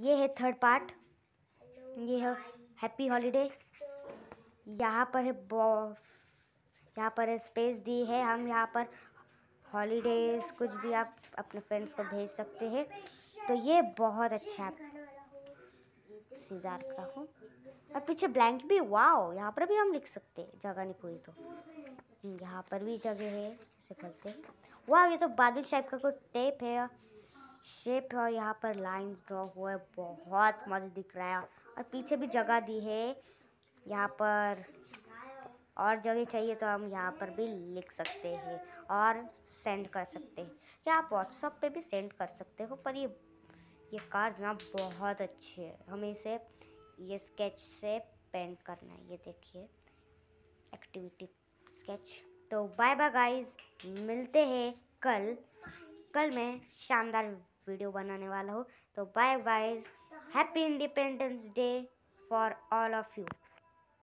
ये है third part ये है हैप्पी हॉलीडे यहाँ पर है यहाँ पर स्पेस दी है हम यहाँ पर हॉलीडेज कुछ भी आप अपने फ्रेंड्स को भेज सकते हैं तो ये बहुत अच्छा सीधा रखता हूँ और पीछे ब्लैंक भी वाओ यहाँ पर भी हम लिख सकते हैं जगह नहीं पूरी तो यहाँ पर भी जगह है इसे खोलते हैं वाह ये तो बादल टाइप का कोई टेप है शेप है और यहाँ पर लाइंस ड्रॉ हुआ है बहुत मस्त दिख रहा है और पीछे भी जगह दी है यहाँ पर और जगह चाहिए तो हम यहाँ पर भी लिख सकते हैं और सेंड कर सकते हैं या आप व्हाट्सअप पे भी सेंड कर सकते हो पर ये ये कार्ड ना बहुत अच्छे है हमें इसे ये स्केच से पेंट करना है ये देखिए एक्टिविटी स्केच तो बाय बाय गाइस मिलते हैं कल कल मैं शानदार वीडियो बनाने वाला हूँ तो bye bye happy independence day for all of you